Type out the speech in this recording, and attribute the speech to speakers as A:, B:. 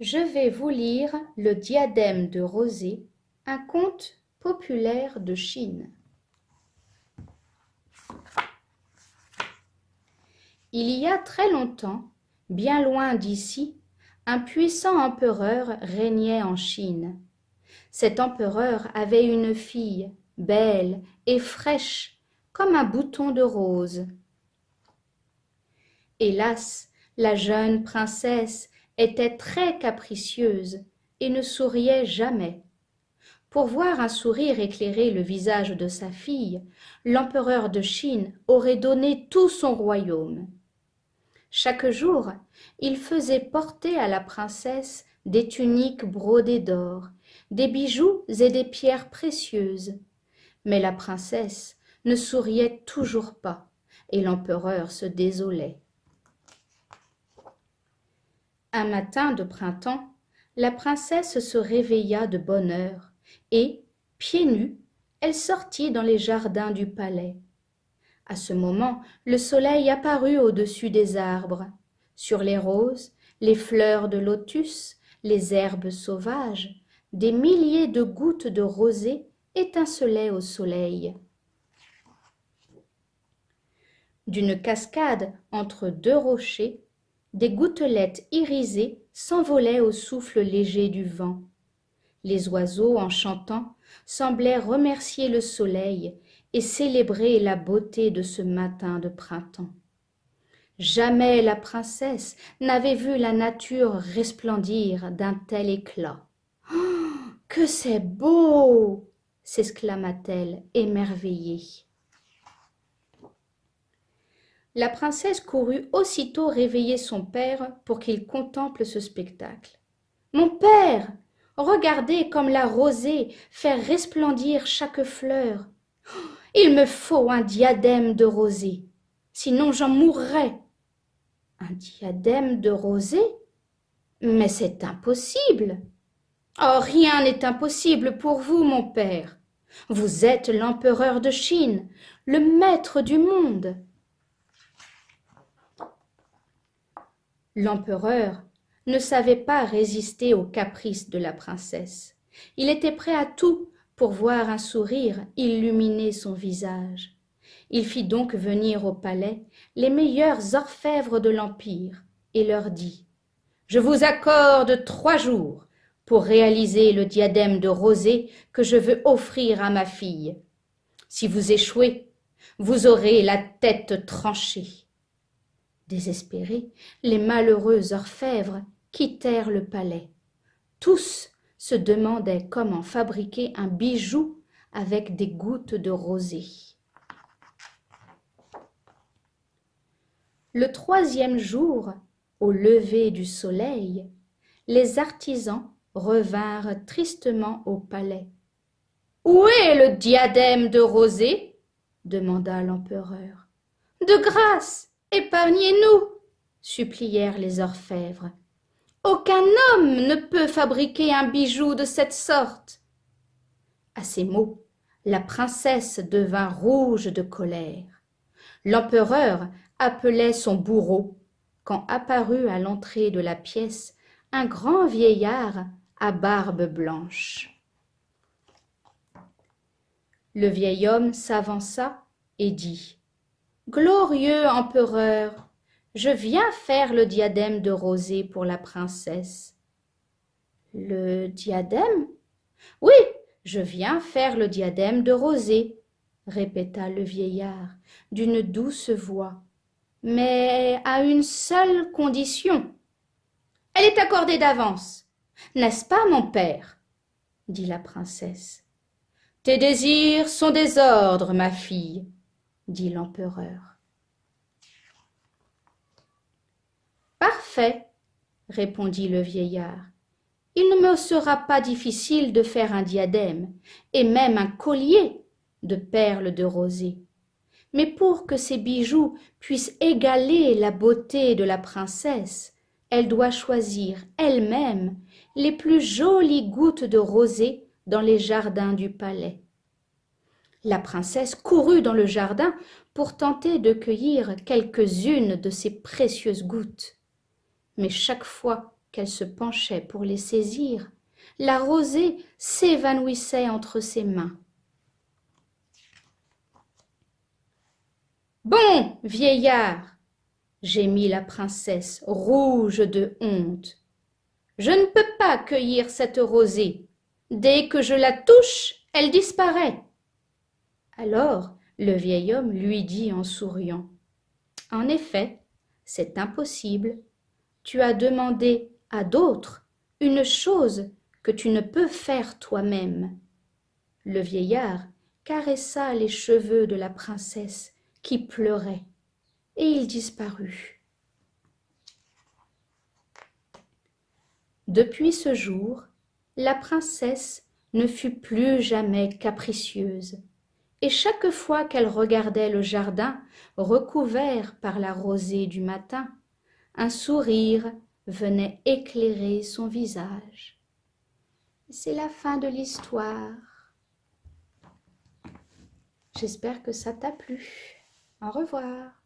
A: je vais vous lire Le diadème de Rosée, un conte populaire de Chine. Il y a très longtemps, bien loin d'ici, un puissant empereur régnait en Chine. Cet empereur avait une fille, belle et fraîche, comme un bouton de rose. Hélas, la jeune princesse était très capricieuse et ne souriait jamais. Pour voir un sourire éclairer le visage de sa fille, l'empereur de Chine aurait donné tout son royaume. Chaque jour, il faisait porter à la princesse des tuniques brodées d'or, des bijoux et des pierres précieuses. Mais la princesse ne souriait toujours pas, et l'empereur se désolait. Un matin de printemps, la princesse se réveilla de bonne heure et, pieds nus, elle sortit dans les jardins du palais. À ce moment, le soleil apparut au-dessus des arbres. Sur les roses, les fleurs de lotus, les herbes sauvages, des milliers de gouttes de rosée étincelaient au soleil. D'une cascade entre deux rochers, des gouttelettes irisées s'envolaient au souffle léger du vent. Les oiseaux, en chantant, semblaient remercier le soleil et célébrer la beauté de ce matin de printemps. Jamais la princesse n'avait vu la nature resplendir d'un tel éclat. Oh, que c'est beau s'exclama-t-elle émerveillée la princesse courut aussitôt réveiller son père pour qu'il contemple ce spectacle. Mon père. Regardez comme la rosée fait resplendir chaque fleur. Il me faut un diadème de rosée, sinon j'en mourrai. Un diadème de rosée? Mais c'est impossible. Oh. Rien n'est impossible pour vous, mon père. Vous êtes l'empereur de Chine, le maître du monde. L'empereur ne savait pas résister aux caprices de la princesse. Il était prêt à tout pour voir un sourire illuminer son visage. Il fit donc venir au palais les meilleurs orfèvres de l'Empire et leur dit Je vous accorde trois jours pour réaliser le diadème de rosée que je veux offrir à ma fille. Si vous échouez, vous aurez la tête tranchée. Désespérés, les malheureux orfèvres quittèrent le palais. Tous se demandaient comment fabriquer un bijou avec des gouttes de rosée. Le troisième jour, au lever du soleil, les artisans revinrent tristement au palais. Où est le diadème de rosée demanda l'empereur. De grâce Épargnez-nous, supplièrent les orfèvres. Aucun homme ne peut fabriquer un bijou de cette sorte. À ces mots, la princesse devint rouge de colère. L'empereur appelait son bourreau, quand apparut à l'entrée de la pièce un grand vieillard à barbe blanche. Le vieil homme s'avança et dit glorieux empereur, je viens faire le diadème de rosée pour la princesse. Le diadème Oui, je viens faire le diadème de rosée, répéta le vieillard d'une douce voix, mais à une seule condition. Elle est accordée d'avance, n'est-ce pas, mon père dit la princesse. Tes désirs sont des ordres, ma fille, dit l'empereur. répondit le vieillard. Il ne me sera pas difficile de faire un diadème, et même un collier de perles de rosée. Mais pour que ces bijoux puissent égaler la beauté de la princesse, elle doit choisir elle-même les plus jolies gouttes de rosée dans les jardins du palais. La princesse courut dans le jardin pour tenter de cueillir quelques-unes de ces précieuses gouttes mais chaque fois qu'elle se penchait pour les saisir, la rosée s'évanouissait entre ses mains. Bon, vieillard, gémit la princesse, rouge de honte. Je ne peux pas cueillir cette rosée. Dès que je la touche, elle disparaît. Alors le vieil homme lui dit en souriant. En effet, c'est impossible tu as demandé à d'autres une chose que tu ne peux faire toi-même. Le vieillard caressa les cheveux de la princesse qui pleurait, et il disparut. Depuis ce jour, la princesse ne fut plus jamais capricieuse, et chaque fois qu'elle regardait le jardin recouvert par la rosée du matin, un sourire venait éclairer son visage. C'est la fin de l'histoire. J'espère que ça t'a plu. Au revoir.